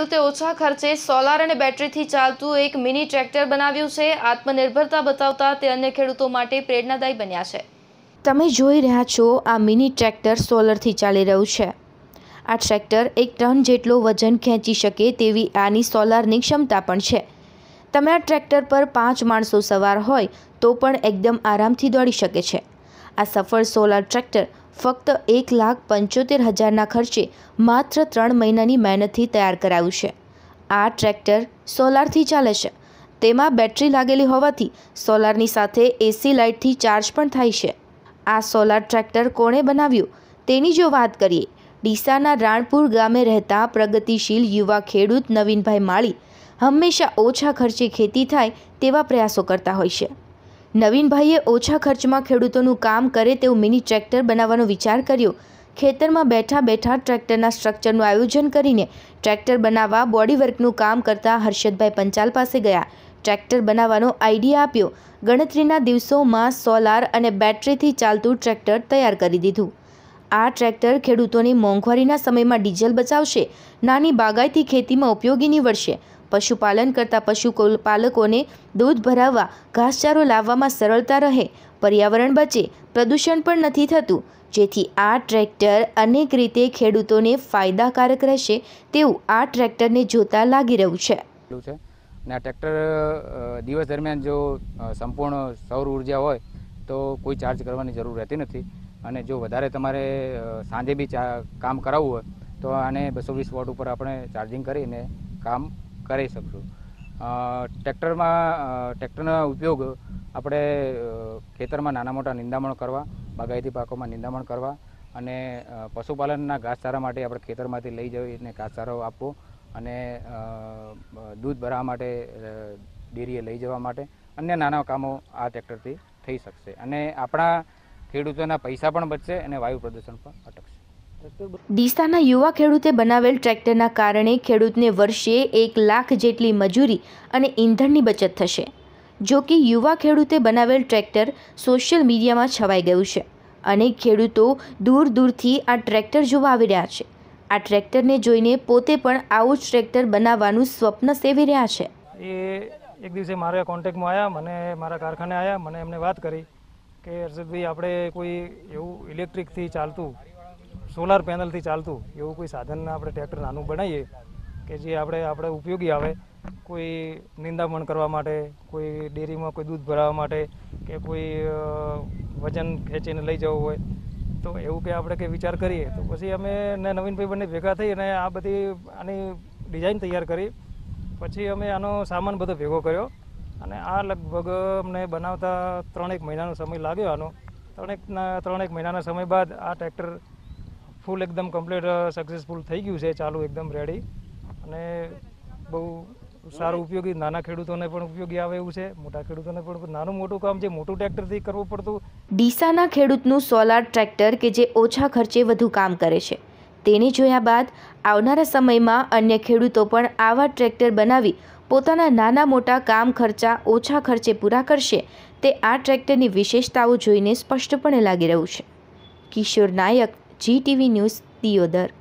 ખેડૂતે ઓછા ખર્ચે સોલાર અને બેટરીથી ચાલતું એક મિની ટ્રેક્ટર બનાવ્યું છે આત્મનિર્ભરતા બતાવતા તે અન્ય ખેડૂતો માટે પ્રેરણાદાયી બન્યા છે તમે જોઈ રહ્યા છો આ મિની ટ્રેક્ટર સોલરથી ચાલી રહ્યું છે આ ટ્રેક્ટર એક ટન જેટલો વજન ખેંચી શકે તેવી આની સોલારની ક્ષમતા પણ છે તમે આ ટ્રેક્ટર પર પાંચ માણસો સવાર હોય તો પણ એકદમ આરામથી દોડી શકે છે આ સફળ સોલાર ટ્રેક્ટર ફક્ત એક લાખ પંચોતેર હજારના ખર્ચે માત્ર ત્રણ મહિનાની મહેનતથી તૈયાર કરાયું છે આ ટ્રેક્ટર સોલારથી ચાલે છે તેમાં બેટરી લાગેલી હોવાથી સોલારની સાથે એસી લાઇટથી ચાર્જ પણ થાય છે આ સોલાર ટ્રેક્ટર કોણે બનાવ્યું તેની જો વાત કરીએ ડીસાના રાણપુર ગામે રહેતા પ્રગતિશીલ યુવા ખેડૂત નવીનભાઈ માળી હંમેશા ઓછા ખર્ચે ખેતી થાય તેવા પ્રયાસો કરતા હોય છે નવીનભાઈએ ઓછા ખર્ચમાં ખેડૂતોનું કામ કરે તેવું મિની ટ્રેક્ટર બનાવવાનો વિચાર કર્યો ખેતરમાં બેઠા બેઠા ટ્રેક્ટરના સ્ટ્રક્ચરનું આયોજન કરીને ટ્રેક્ટર બનાવવા બોડીવર્કનું કામ કરતા હર્ષદભાઈ પંચાલ પાસે ગયા ટ્રેક્ટર બનાવવાનો આઈડિયા આપ્યો ગણતરીના દિવસોમાં સોલાર અને બેટરીથી ચાલતું ટ્રેક્ટર તૈયાર કરી દીધું આ ટ્રેક્ટર ખેડૂતોની મોંઘવારીના સમયમાં ડીઝલ બચાવશે નાની બાગાયતી ખેતીમાં ઉપયોગી નીવડશે પશુપાલન કરતા પાલકોને દૂધ ભરાવવા ઘાસચારો લાવવામાં સરળતા રહે પર્યાવરણ બચે પ્રદૂષણ પણ નથી થતું જેથી આ ટ્રેક્ટર અનેક રીતે ખેડૂતોને ફાયદાકારક રહેશે તેવું આ ટ્રેક્ટરને જોતા લાગી રહ્યું છે ને આ ટ્રેક્ટર દિવસ દરમિયાન જો સંપૂર્ણ સૌર ઉર્જા હોય તો કોઈ ચાર્જ કરવાની જરૂર રહેતી નથી અને જો વધારે તમારે સાંજે બી કામ કરાવવું હોય તો આને બસો વીસ વોટ ઉપર આપણે ચાર્જિંગ કરીને કામ કરી શકશું ટ્રેક્ટરમાં ટ્રેક્ટરનો ઉપયોગ આપણે ખેતરમાં નાના મોટા નિંદામણ કરવા બાગાયતી પાકોમાં નિંદામણ કરવા અને પશુપાલનના ઘાસચારા માટે આપણે ખેતરમાંથી લઈ જવી જઈને ઘાસચારો આપવો અને દૂધ ભરાવા માટે ડેરીએ લઈ જવા માટે અન્ય નાના કામો આ ટ્રેક્ટરથી થઈ શકશે અને આપણા ખેડૂતોના પૈસા પણ બચશે અને વાયુ પ્રદૂષણ પણ અટકશે ડીસાના યુવા ખેડૂતે બનાવેલ ટ્રેક્ટરના કારણે ખેડૂતને વર્ષે એક લાખ જેટલી મજૂરી અને ઈંધણની બચત થશે જો કે યુવા ખેડૂતે બનાવેલ ટ્રેક્ટર સોશિયલ મીડિયામાં છવાઈ ગયું છે અને ખેડૂતો દૂર દૂરથી આ ટ્રેક્ટર જોવા આવી રહ્યા છે આ ટ્રેક્ટરને જોઈને પોતે પણ આવું જ ટ્રેક્ટર બનાવવાનું સ્વપ્ન સેવી રહ્યા છે એ એક દિવસે મારા કોન્ટેક્ટમાં આવ્યા મને મારા કારખાને આવ્યા મને એમને વાત કરી કે હર્ષદભાઈ આપણે કોઈ એવું ઇલેક્ટ્રિકથી ચાલતું સોલાર પેનલથી ચાલતું એવું કોઈ સાધન આપણે ટ્રેક્ટર નાનું બનાવીએ કે જે આપણે આપણે ઉપયોગી આવે કોઈ નિંદામણ કરવા માટે કોઈ ડેરીમાં કોઈ દૂધ ભરાવા માટે કે કોઈ વજન ખેંચીને લઈ જવું હોય તો એવું કે આપણે કે વિચાર કરીએ તો પછી અમે ને નવીનભાઈ બંને ભેગા થઈ અને આ બધી આની ડિઝાઇન તૈયાર કરી પછી અમે આનો સામાન બધો ભેગો કર્યો અને આ લગભગ અમને બનાવતા ત્રણેક મહિનાનો સમય લાગ્યો આનો ત્રણેકના ત્રણેક મહિનાના સમય બાદ આ ટ્રેક્ટર ફૂલ એકદમ કમ્પ્લીટ સક્સેસફુલ થઈ ગયું છે ચાલુ એકદમ રેડી અને બહુ સારું ઉપયોગી નાના ખેડૂતોને પણ ઉપયોગી આવે એવું છે મોટા ખેડૂતોને પણ નાનું મોટું કામ જે મોટું ટ્રેક્ટરથી કરવું પડતું ડીસાના ખેડૂતનું સોલાર ટ્રેક્ટર કે જે ઓછા ખર્ચે વધુ કામ કરે છે તેને જોયા બાદ આવનારા સમયમાં અન્ય ખેડૂતો પણ આવા ટ્રેક્ટર બનાવી પોતાના નાના મોટા કામ ખર્ચા ઓછા ખર્ચે પૂરા કરશે તે આ ટ્રેક્ટરની વિશેષતાઓ જોઈને સ્પષ્ટપણે લાગી રહ્યું છે કિશોર નાયક GTV News The Other.